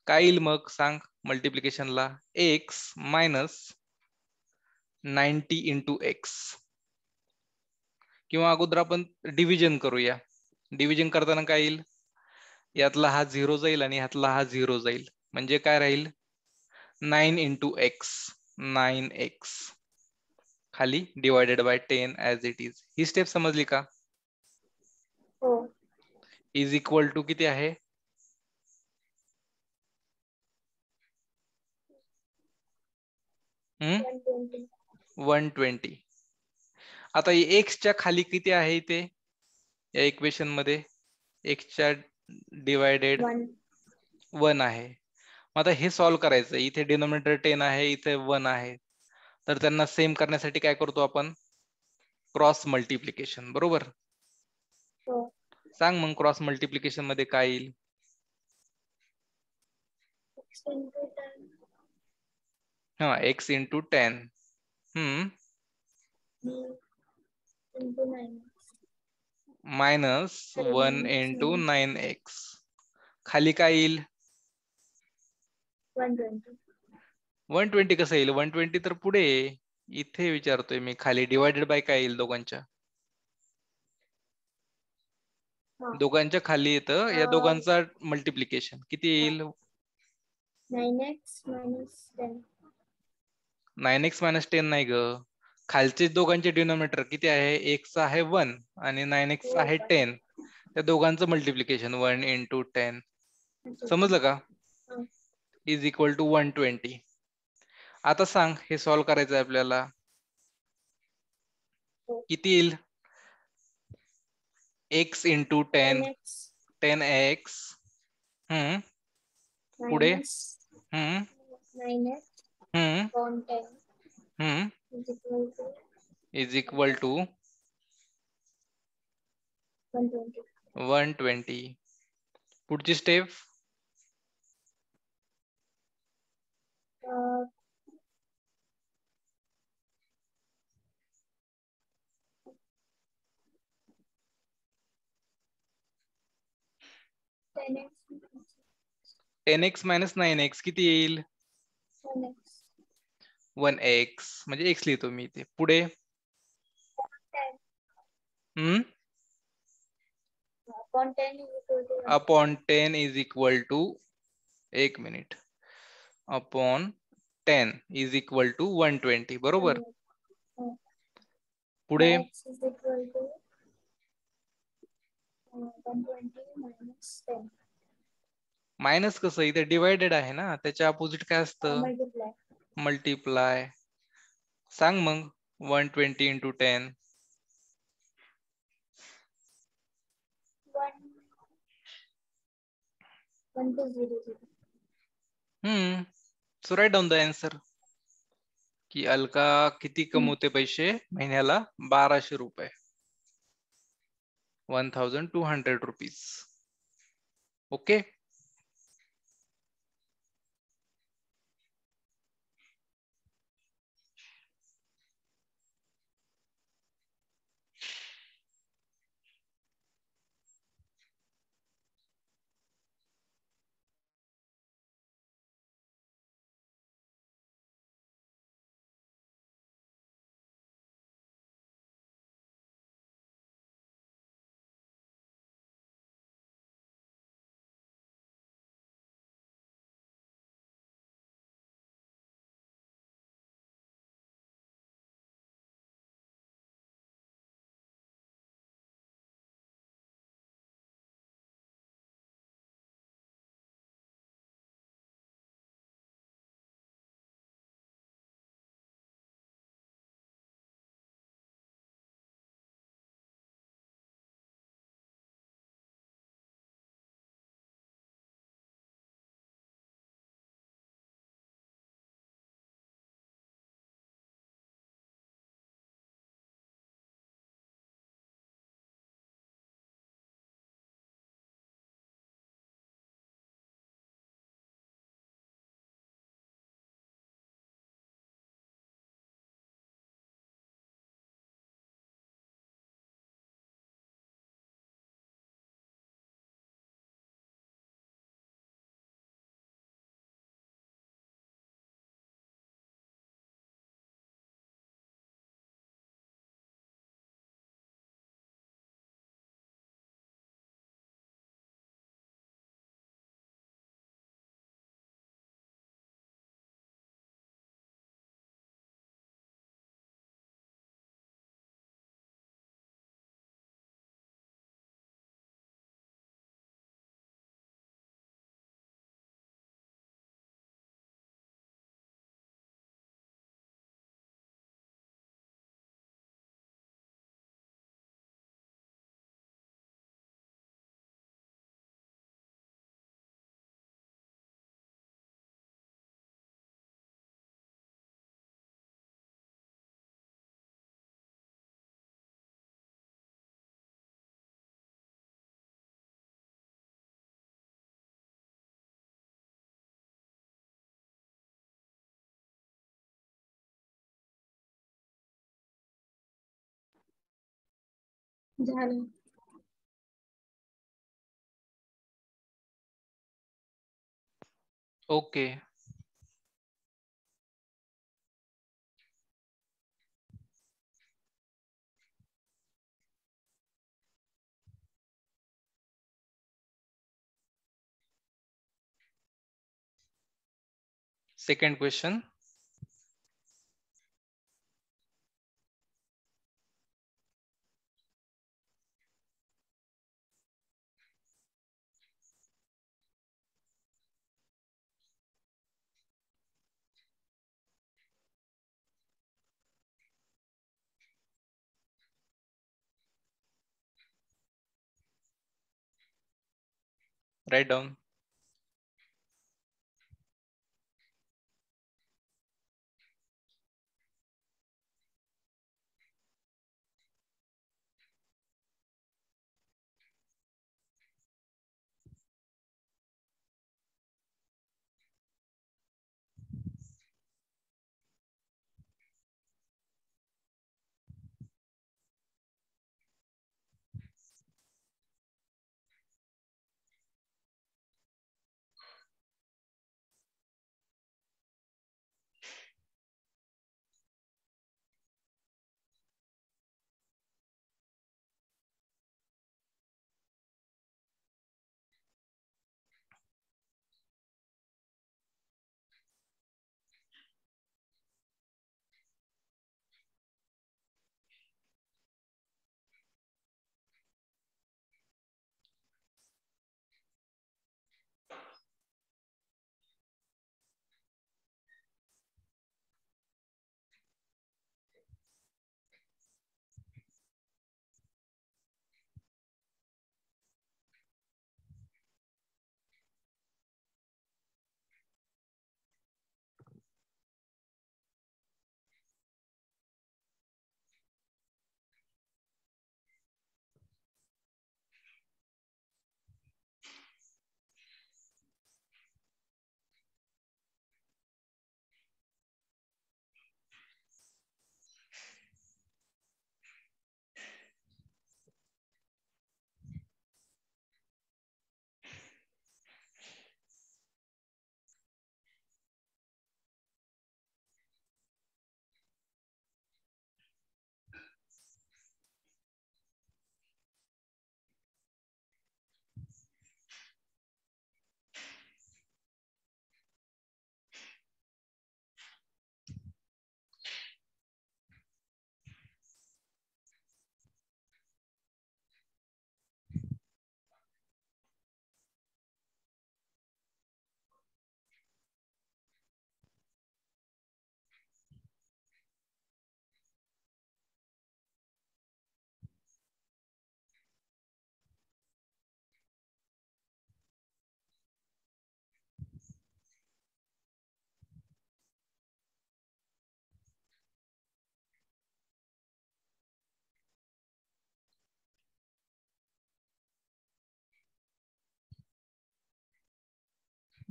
काय येईल मग सांग मल्टिप्लिकेशनला x minus ninety into x किंवा अगोदर आपण डिव्हिजन करूया डिव्हिजन करताना काय येईल यातला हा झिरो जाईल आणि यातला हा झिरो जाईल म्हणजे काय राहील nine into x nine x खाली divided by ten as it is ही स्टेप समजली का इज इक्वल टू किती आहे वन ट्वेंटी आता एक्सच्या खाली किती आहे इथे या इक्वेशन मध्ये एक्सच्या डिवायडेड वन आहे मग आता हे सॉल्व्ह करायचं इथे डिनोमिनेटर टेन आहे इथे वन आहे तर त्यांना सेम करण्यासाठी काय करतो आपण क्रॉस मल्टिप्लिकेशन बरोबर सांग मग क्रॉस मल्टिप्लिकेशन मध्ये काय येईल हा x into ten hmm minus one into nine x खाली काय येईल वन ट्वेंटी कसं येईल वन ट्वेंटी तर पुढे इथे विचारतोय मी खाली डिवायडेड बाय काय येईल दोघांच्या दोघांच्या खाली येतं या दोघांचा मल्टिप्लिकेशन किती येईल नाईन एक्स मायनस टेन नाही ग खालचे दोघांचे डिनोमिनेटर किती आहे चा आहे वन आणि नाईन एक्स आहे टेन हो. त्या दोघांचं मल्टिप्लिकेशन वन टू टेन समजलं का is equal to one twenty आता सांग हे सॉल्व्ह करायचं आहे आपल्याला हो. किती येईल x into ten ten x hmm पुढे hmm hmm is equal to one twenty पुढची step ten x minus nine x किती वन एक्स एक्स लिखो मैं upon ten is equal to एक minute upon ten is equal to one twenty बरबर minus कस इथे divided आहे ना त्याच्या अपोजिट काय असत मल्टिप्लाय सांग मग one twenty into ten hmm so write down the answer की अलका किती कमवते hmm. पैसे महिन्याला बाराशे रुपये 1200 rupees okay okay second question write down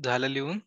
झालं लिहून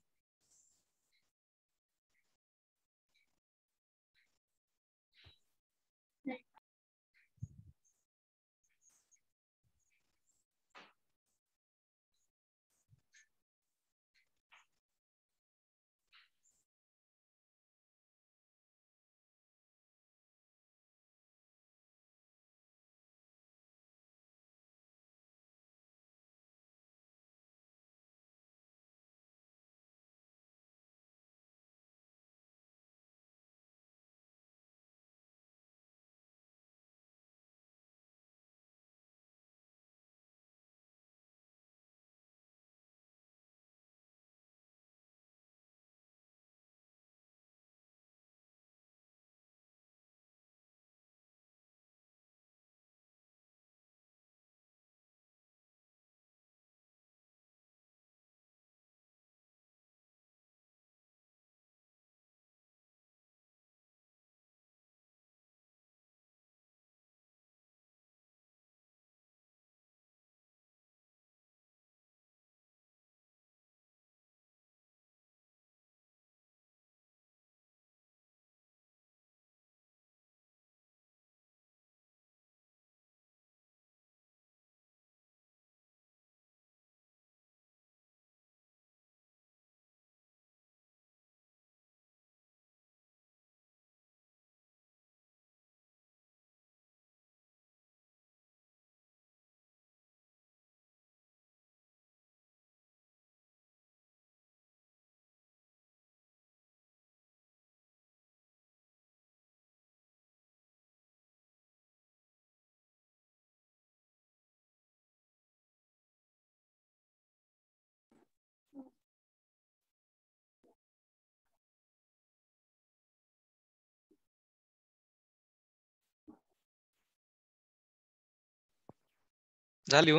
झाली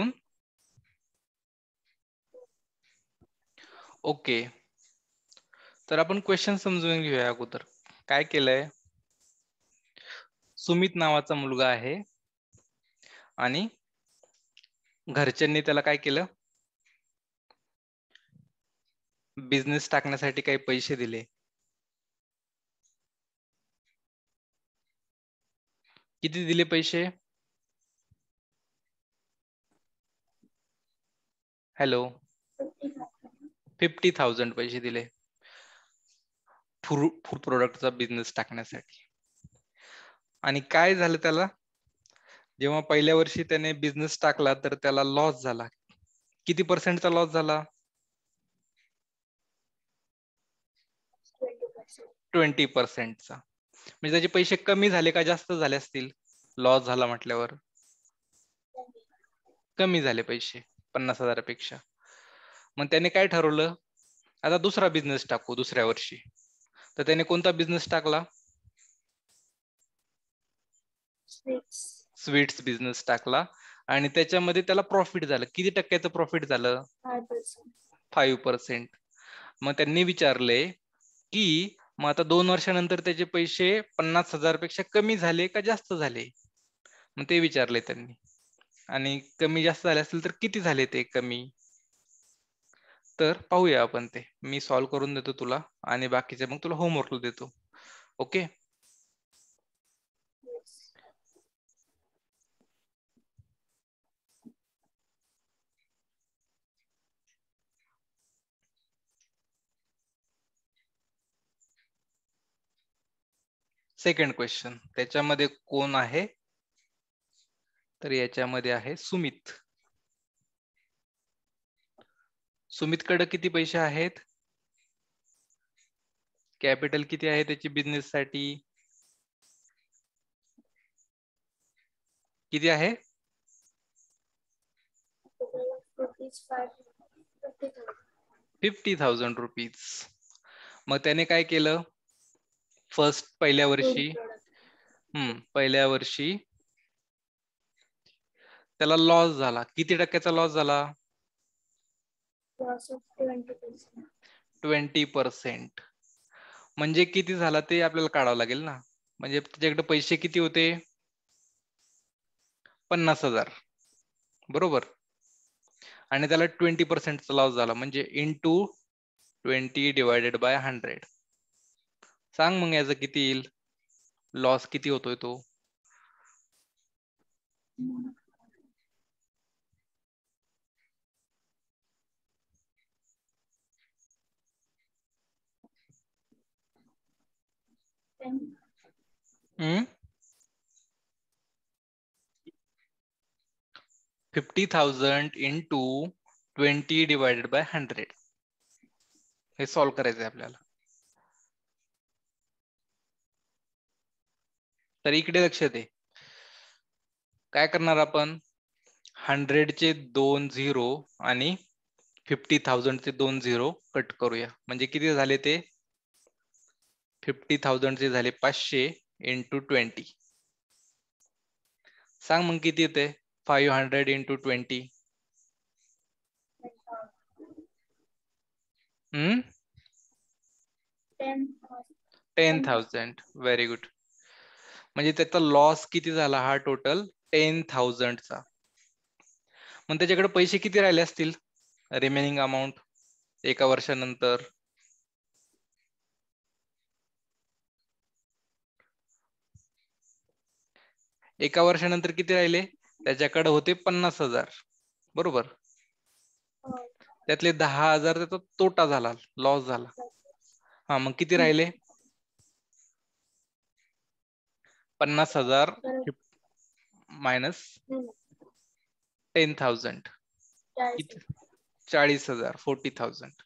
ओके तर आपण क्वेश्चन समजून घेऊया अगोदर काय केलंय सुमित नावाचा मुलगा आहे आणि घरच्यांनी त्याला काय केलं बिझनेस टाकण्यासाठी काही पैसे दिले किती दिले पैसे हॅलो फिफ्टी थाउजंड पैसे दिले फूड प्रोडक्टचा बिझनेस टाकण्यासाठी आणि काय झालं त्याला जेव्हा पहिल्या वर्षी त्याने बिझनेस टाकला तर त्याला लॉस झाला किती पर्सेंटचा लॉस झाला ट्वेंटी पर्सेंटचा म्हणजे त्याचे पैसे कमी झाले का जास्त झाले असतील लॉस झाला म्हटल्यावर कमी झाले पैसे पन्नास हजारापेक्षा मग त्याने काय ठरवलं आता दुसरा बिझनेस टाकू दुसऱ्या वर्षी तर त्याने कोणता बिझनेस टाकला स्वीट्स बिझनेस टाकला आणि त्याच्यामध्ये त्याला प्रॉफिट झालं किती टक्क्याचं प्रॉफिट झालं फाईव्ह पर्सेंट मग त्यांनी विचारले की मग आता दोन वर्षानंतर त्याचे पैसे पन्नास हजार पेक्षा कमी झाले का जास्त झाले मग ते विचारले त्यांनी आणि कमी जास्त झाले असेल तर किती झाले ते कमी तर पाहूया आपण ते मी सॉल्व्ह करून देतो तुला आणि बाकीचे मग तुला होमवर्क देतो ओके सेकंड क्वेश्चन त्याच्यामध्ये कोण आहे तर याच्यामध्ये आहे सुमित सुमितकडे किती पैसे आहेत कॅपिटल किती आहे त्याची बिझनेस साठी किती आहे फिफ्टी थाउजंड रुपीज मग त्याने काय केलं फर्स्ट पहिल्या वर्षी हम्म पहिल्या वर्षी त्याला लॉस झाला किती टक्क्याचा लॉस झाला ट्वेंटी पर्सेंट म्हणजे किती झाला ते आपल्याला काढावं लागेल ना म्हणजे त्याच्याकडे पैसे किती होते पन्नास हजार बरोबर आणि त्याला ट्वेंटी पर्सेंटचा लॉस झाला म्हणजे into twenty divided by hundred सांग मग याचा किती येईल लॉस किती होतोय तो fifty thousand into twenty divided by hundred हे करायचं आहे आपल्याला तर इकडे लक्ष दे काय करणार आपण चे दोन झिरो आणि फिफ्टी चे दोन झिरो कट करूया म्हणजे किती झाले ते फिफ्टी थाउजंडचे झाले पाचशे इंटू ट्वेंटी सांग मग किती येते five hundred into twenty ten thousand very good म्हणजे त्याचा लॉस किती झाला हा टोटल टेन थाउजंडचा मग त्याच्याकडे पैसे किती राहिले असतील रिमेनिंग अमाऊंट एका वर्षानंतर एका वर्षानंतर किती राहिले त्याच्याकडे होते पन्नास हजार बरोबर त्यातले दहा हजार त्याचा तोटा झाला लॉस झाला हा मग किती राहिले पन्नास हजार मायनस टेन थाउजंड चाळीस हजार फोर्टी थाउजंड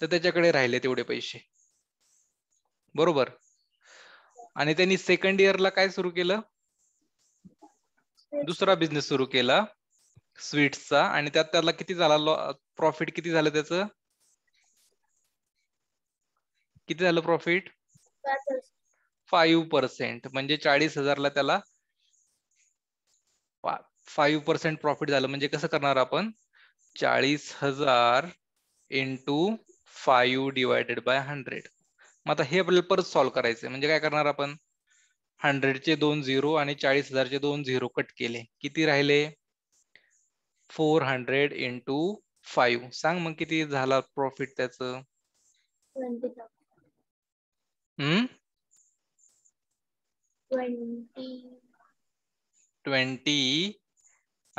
तर त्याच्याकडे राहिले तेवढे पैसे बरोबर आणि त्यांनी सेकंड इयरला काय सुरू केलं दुसरा बिझनेस सुरू केला स्वीट्सचा आणि त्यात त्याला किती झाला प्रॉफिट किती झालं त्याचं किती झालं प्रॉफिट फाईव्ह पर्सेंट म्हणजे चाळीस हजारला त्याला फाईव्ह पर्सेंट प्रॉफिट झालं म्हणजे कसं करणार आपण चाळीस हजार into five divided by hundred मग आता हे आपल्याला परत सॉल्व्ह करायचं म्हणजे काय करणार आपण हंड्रेडचे दोन झिरो आणि चाळीस हजारचे दोन झिरो कट केले किती राहिले फोर हंड्रेड इंटू फाईव्ह सांग मग किती झाला प्रॉफिट त्याच ट्वेंटी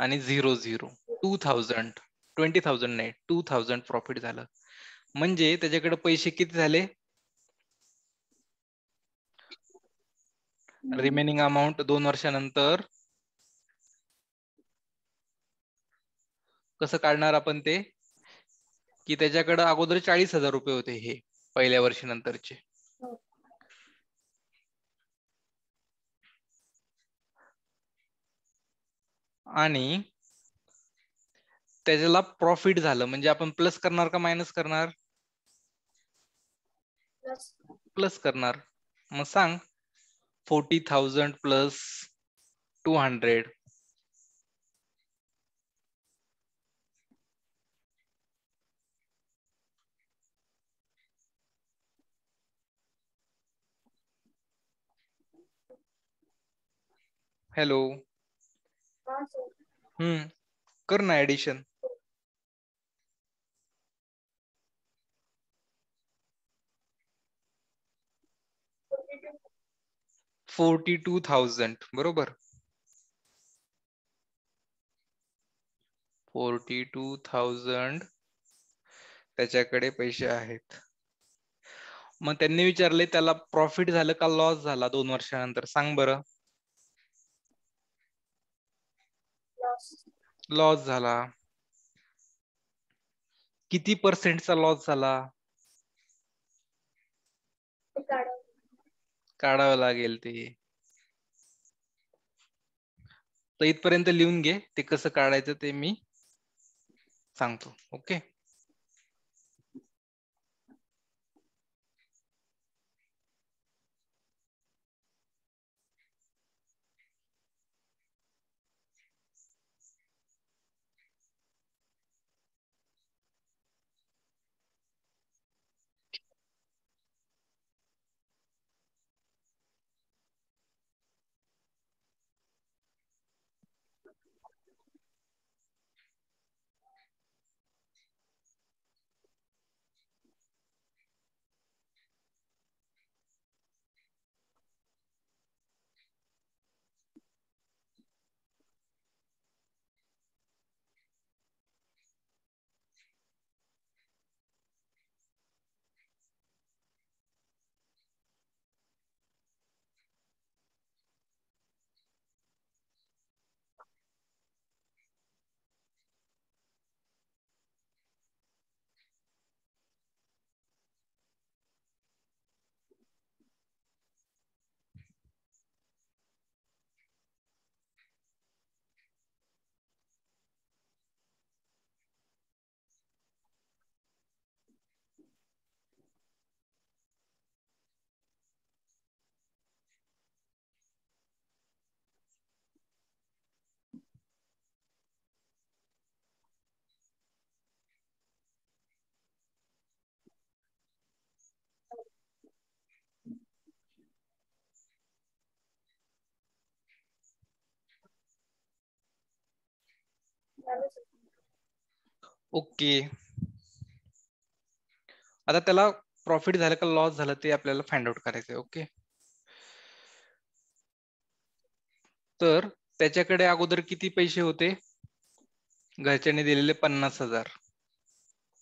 आणि zero zero two thousand twenty thousand नाही टू थाउजंड प्रॉफिट झालं म्हणजे त्याच्याकडे पैसे किती झाले रिमेनिंग अमाऊंट दोन वर्षानंतर कसं काढणार आपण ते की त्याच्याकडे अगोदर चाळीस हजार रुपये होते हे पहिल्या वर्षी नंतरचे हो. आणि त्याच्याला प्रॉफिट झालं म्हणजे आपण प्लस करणार का मायनस करणार प्लस करणार मग सांग 40,000 plus 200. Hello. Hmm. Karna addition. Forty two thousand बरोबर फोर्टी टू थाउजंड त्याच्याकडे पैसे आहेत मग त्यांनी विचारले त्याला प्रॉफिट झालं का लॉस झाला दोन वर्षानंतर सांग बर लॉस झाला किती पर्सेंटचा लॉस झाला काढावं लागेल ते इथपर्यंत लिहून घे ते कसं काढायचं ते मी सांगतो ओके ओके आता त्याला प्रॉफिट झालं का लॉस झालं ते आपल्याला फाइंड आउट आहे ओके तर त्याच्याकडे अगोदर किती पैसे होते घरच्याने दिलेले पन्नास हजार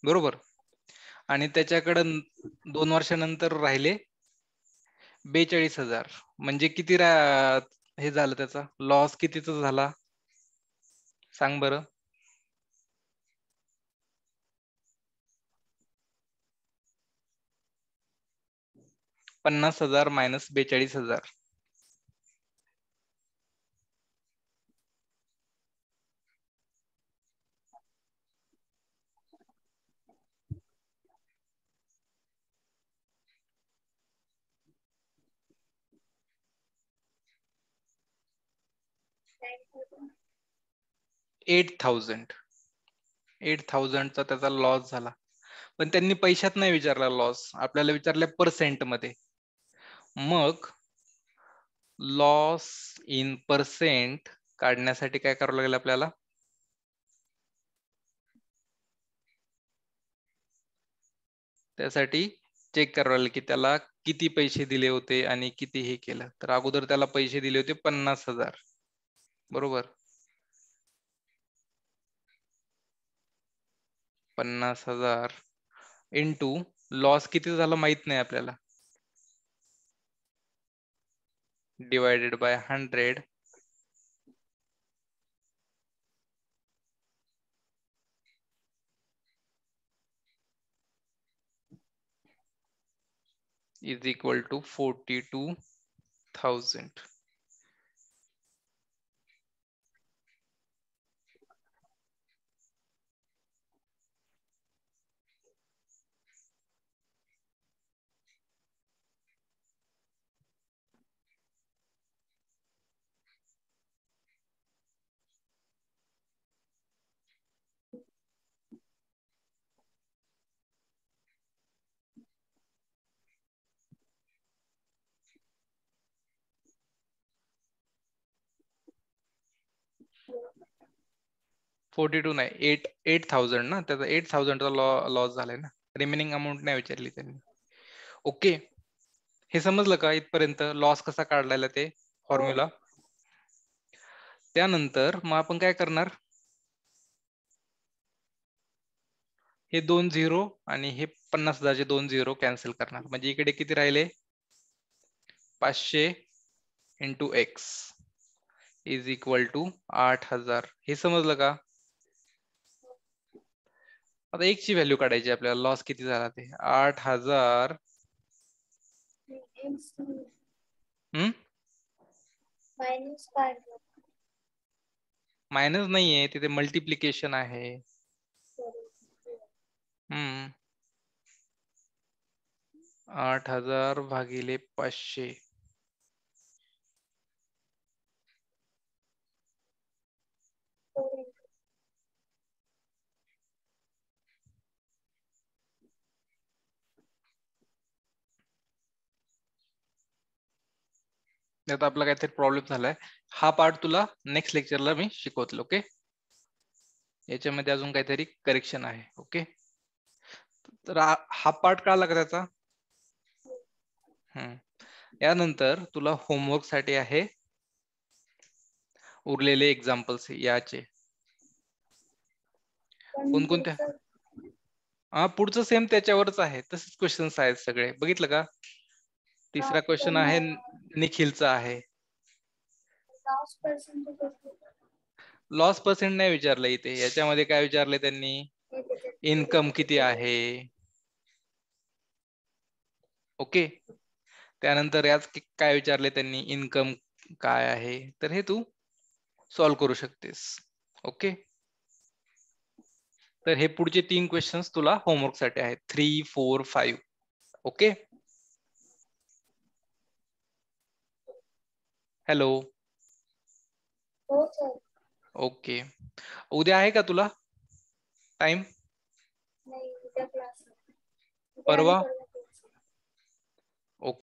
बरोबर आणि त्याच्याकडे दोन वर्षानंतर राहिले बेचाळीस हजार म्हणजे किती हे झालं त्याचा लॉस कितीचा झाला सांग बर पन्नास हजार मायनस बेचाळीस हजार एट थाउजंड एट थाउजंडचा त्याचा लॉस झाला पण त्यांनी पैशात नाही विचारला लॉस आपल्याला विचारले पर्सेंट मध्ये मग लॉस इन पर्सेंट काढण्यासाठी काय करावं लागेल आपल्याला त्यासाठी चेक करावं लागेल की त्याला किती पैसे दिले होते आणि किती हे केलं तर अगोदर त्याला पैसे दिले होते पन्नास हजार बरोबर पन्ना हजार इंटू लॉस कि झाला माहित नाही आपल्याला by hundred is equal to forty two thousand forty two नाही एट एट थाउजंड ना त्याचा एट थाउजंडचा लॉ लॉस झालाय ना रिमेनिंग अमाऊंट नाही विचारली त्यांनी ओके हे समजलं का इथपर्यंत लॉस कसा काढलेला ते फॉर्म्युला त्यानंतर मग आपण काय करणार हे दोन झिरो आणि हे पन्नास हजारचे दोन झिरो कॅन्सल करणार म्हणजे इकडे किती राहिले पाचशे into x is equal to आठ हजार हे समजलं का आता एक ची व्हॅल्यू काढायची आपल्याला लॉस किती झाला ते आठ हजार मायनस नाहीये तिथे मल्टिप्लिकेशन आहे आठ हजार भागिले पाचशे त्यात आपला काहीतरी प्रॉब्लेम झालाय हा पार्ट तुला नेक्स्ट लेक्चरला मी शिकवतो ओके याच्यामध्ये अजून काहीतरी करेक्शन आहे ओके तर हा पार्ट काय का त्याचा यानंतर तुला होमवर्क साठी आहे उरलेले एक्झाम्पल्स याचे कोणकोणत्या हा पुढचं सेम त्याच्यावरच आहे तसेच क्वेश्चन्स आहेत सगळे बघितलं का तिसरा क्वेश्चन आहे निखिलचा आहे लॉस पर्सेंट नाही विचारलं इथे याच्यामध्ये काय विचारले त्यांनी इन्कम किती आहे ओके त्यानंतर याच काय विचारले त्यांनी इन्कम काय आहे तर हे तू सॉल्व करू शकतेस ओके तर हे पुढचे तीन क्वेश्चन्स तुला होमवर्क साठी आहेत three four five okay hello okay उद्या आहे का तुला टाइम परवा